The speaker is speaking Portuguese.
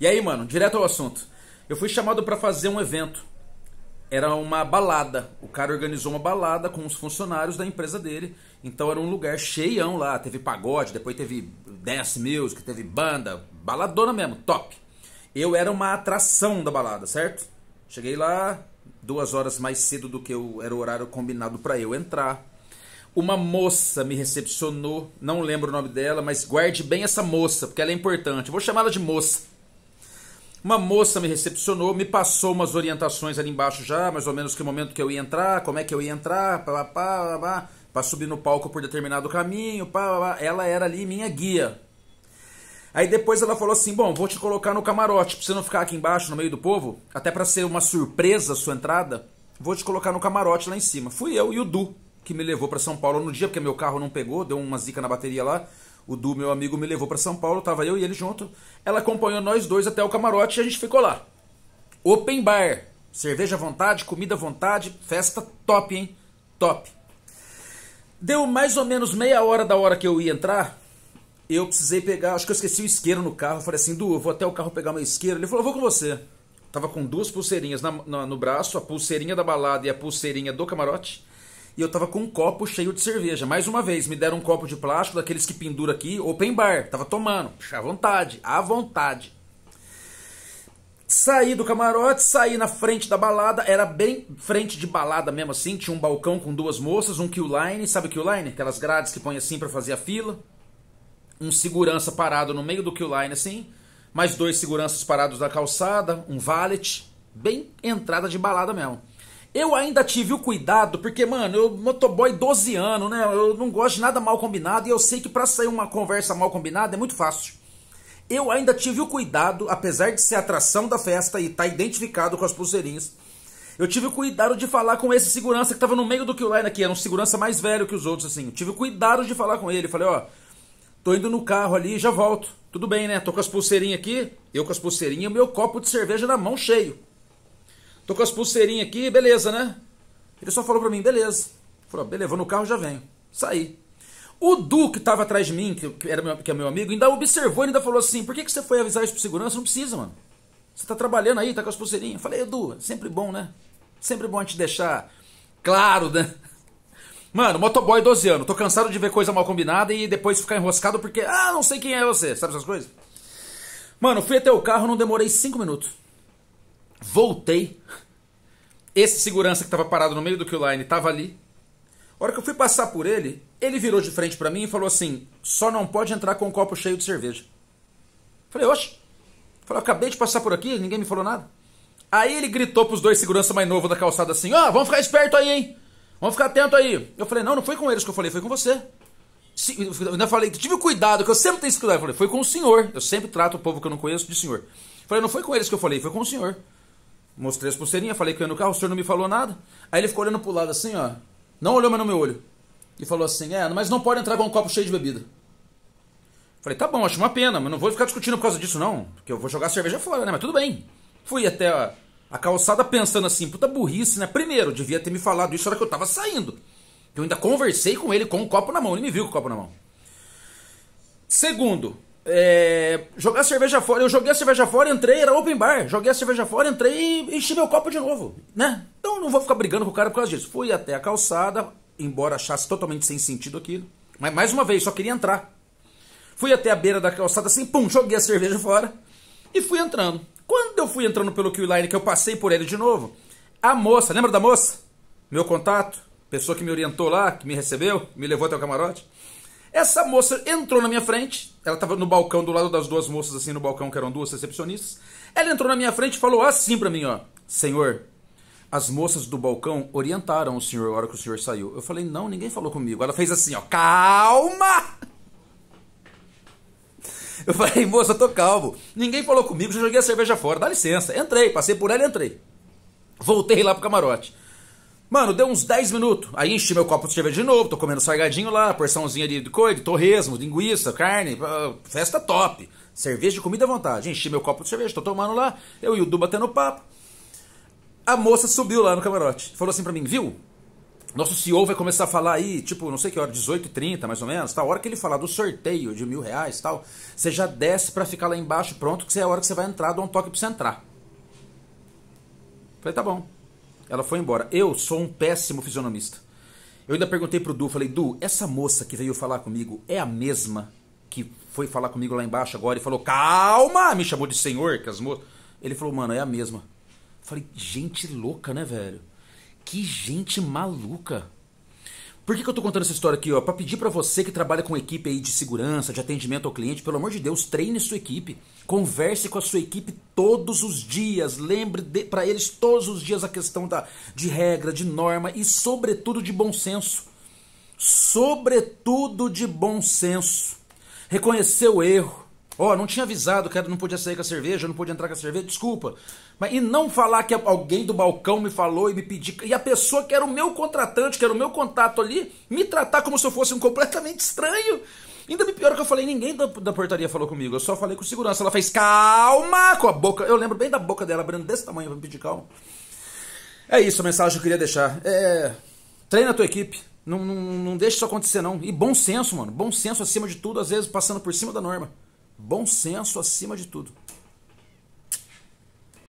E aí, mano, direto ao assunto. Eu fui chamado para fazer um evento. Era uma balada. O cara organizou uma balada com os funcionários da empresa dele. Então era um lugar cheião lá. Teve pagode, depois teve dance music, teve banda. Baladona mesmo, top. Eu era uma atração da balada, certo? Cheguei lá duas horas mais cedo do que eu, era o horário combinado para eu entrar. Uma moça me recepcionou, não lembro o nome dela, mas guarde bem essa moça, porque ela é importante. Eu vou chamá-la de moça. Uma moça me recepcionou, me passou umas orientações ali embaixo já, mais ou menos que momento que eu ia entrar, como é que eu ia entrar, pá, pá, pá, pá, pra subir no palco por determinado caminho, pá, pá, pá. Ela era ali minha guia. Aí depois ela falou assim: bom, vou te colocar no camarote, pra você não ficar aqui embaixo no meio do povo, até para ser uma surpresa a sua entrada, vou te colocar no camarote lá em cima. Fui eu e o Du, que me levou para São Paulo no dia, porque meu carro não pegou, deu uma zica na bateria lá o Du, meu amigo, me levou para São Paulo, tava eu e ele junto. Ela acompanhou nós dois até o camarote e a gente ficou lá. Open bar. Cerveja à vontade, comida à vontade, festa top, hein? Top. Deu mais ou menos meia hora da hora que eu ia entrar. Eu precisei pegar, acho que eu esqueci o isqueiro no carro. Eu falei assim, Du, eu vou até o carro pegar meu isqueiro. Ele falou, vou com você. tava com duas pulseirinhas na, na, no braço, a pulseirinha da balada e a pulseirinha do camarote e eu tava com um copo cheio de cerveja. Mais uma vez, me deram um copo de plástico daqueles que pendura aqui, open bar. Tava tomando, Puxa, à vontade, à vontade. Saí do camarote, saí na frente da balada, era bem frente de balada mesmo assim, tinha um balcão com duas moças, um queue line, sabe queue line? Aquelas grades que põe assim para fazer a fila. Um segurança parado no meio do queue line assim, mais dois seguranças parados na calçada, um valet, bem entrada de balada mesmo. Eu ainda tive o cuidado, porque, mano, eu motoboy 12 anos, né? Eu não gosto de nada mal combinado e eu sei que para sair uma conversa mal combinada é muito fácil. Eu ainda tive o cuidado, apesar de ser atração da festa e estar tá identificado com as pulseirinhas, eu tive o cuidado de falar com esse segurança que tava no meio do que o line aqui, era um segurança mais velho que os outros, assim. Eu tive o cuidado de falar com ele. Falei, ó, tô indo no carro ali já volto. Tudo bem, né? Tô com as pulseirinhas aqui, eu com as pulseirinhas e o meu copo de cerveja na mão cheio. Tô com as pulseirinhas aqui, beleza, né? Ele só falou para mim, beleza. Falou, ah, beleza, vou no carro já venho. Saí. O Du, que estava atrás de mim, que, era meu, que é meu amigo, ainda observou e ainda falou assim: por que, que você foi avisar isso pro segurança? Não precisa, mano. Você tá trabalhando aí, tá com as pulseirinhas. Eu falei, Edu, sempre bom, né? Sempre bom a gente deixar claro, né? Mano, motoboy 12 anos, tô cansado de ver coisa mal combinada e depois ficar enroscado porque, ah, não sei quem é você, sabe essas coisas? Mano, fui até o carro, não demorei 5 minutos. Voltei. Esse segurança que estava parado no meio do o line estava ali. A hora que eu fui passar por ele, ele virou de frente para mim e falou assim: só não pode entrar com um copo cheio de cerveja. Falei, oxe. Falei, acabei de passar por aqui, ninguém me falou nada. Aí ele gritou pros dois segurança mais novo da calçada assim: ó, oh, vamos ficar esperto aí, hein? Vamos ficar atento aí. Eu falei, não, não foi com eles que eu falei, foi com você. eu ainda falei, tive cuidado, que eu sempre tenho esse cuidado. Eu falei, foi com o senhor. Eu sempre trato o povo que eu não conheço de senhor. Eu falei, não foi com eles que eu falei, foi com o senhor. Mostrei as pulseirinhas, falei que eu ia no carro, o senhor não me falou nada. Aí ele ficou olhando pro lado assim, ó. Não olhou mais no meu olho. E falou assim: É, mas não pode entrar com um copo cheio de bebida. Falei: Tá bom, acho uma pena, mas não vou ficar discutindo por causa disso, não. Porque eu vou jogar a cerveja fora, né? Mas tudo bem. Fui até a, a calçada pensando assim: Puta burrice, né? Primeiro, devia ter me falado isso na hora que eu tava saindo. Eu ainda conversei com ele com o um copo na mão. Ele me viu com o copo na mão. Segundo, é, jogar cerveja fora. Eu joguei a cerveja fora, entrei, era open bar. Joguei a cerveja fora, entrei e enchi meu copo de novo, né? Então não vou ficar brigando com o cara por causa disso. Fui até a calçada, embora achasse totalmente sem sentido aquilo. Mas mais uma vez, só queria entrar. Fui até a beira da calçada assim, pum, joguei a cerveja fora e fui entrando. Quando eu fui entrando pelo Q-Line, que eu passei por ele de novo, a moça, lembra da moça? Meu contato, pessoa que me orientou lá, que me recebeu, me levou até o camarote. Essa moça entrou na minha frente, ela estava no balcão, do lado das duas moças, assim, no balcão, que eram duas recepcionistas. Ela entrou na minha frente e falou assim para mim, ó, senhor, as moças do balcão orientaram o senhor na hora que o senhor saiu. Eu falei, não, ninguém falou comigo. Ela fez assim, ó, calma! Eu falei, moça, tô calmo. Ninguém falou comigo, já joguei a cerveja fora, dá licença. Entrei, passei por ela e entrei. Voltei lá pro camarote. Mano, deu uns 10 minutos. Aí enchi meu copo de cerveja de novo, tô comendo salgadinho lá, porçãozinha de, coisa, de torresmo, linguiça, carne, festa top. Cerveja de comida à vontade. Enchi meu copo de cerveja, tô tomando lá, eu e o Du batendo papo. A moça subiu lá no camarote. Falou assim pra mim, viu? Nosso CEO vai começar a falar aí, tipo, não sei que hora, 18 30 mais ou menos, tá? A hora que ele falar do sorteio de mil reais tal, você já desce para ficar lá embaixo pronto, que é a hora que você vai entrar, dá um toque pra você entrar. Falei, tá bom. Ela foi embora. Eu sou um péssimo fisionomista. Eu ainda perguntei pro Du, falei, Du, essa moça que veio falar comigo é a mesma que foi falar comigo lá embaixo agora e falou, calma, me chamou de senhor, que as moças. Ele falou, mano, é a mesma. Eu falei, gente louca, né, velho? Que gente maluca. Por que, que eu estou contando essa história aqui? Para pedir para você que trabalha com equipe aí de segurança, de atendimento ao cliente, pelo amor de Deus, treine sua equipe. Converse com a sua equipe todos os dias. Lembre para eles todos os dias a questão da, de regra, de norma e, sobretudo, de bom senso. Sobretudo de bom senso. Reconhecer o erro Ó, oh, não tinha avisado, cara, não podia sair com a cerveja, não podia entrar com a cerveja, desculpa. Mas e não falar que alguém do balcão me falou e me pediu, e a pessoa que era o meu contratante, que era o meu contato ali, me tratar como se eu fosse um completamente estranho. Ainda me pior é que eu falei, ninguém da, da portaria falou comigo, eu só falei com segurança. Ela fez calma com a boca, eu lembro bem da boca dela abrindo desse tamanho pra me pedir calma. É isso a mensagem que eu queria deixar. É, treina a tua equipe. Não, não, não deixa isso acontecer, não. E bom senso, mano. Bom senso acima de tudo, às vezes passando por cima da norma bom senso acima de tudo.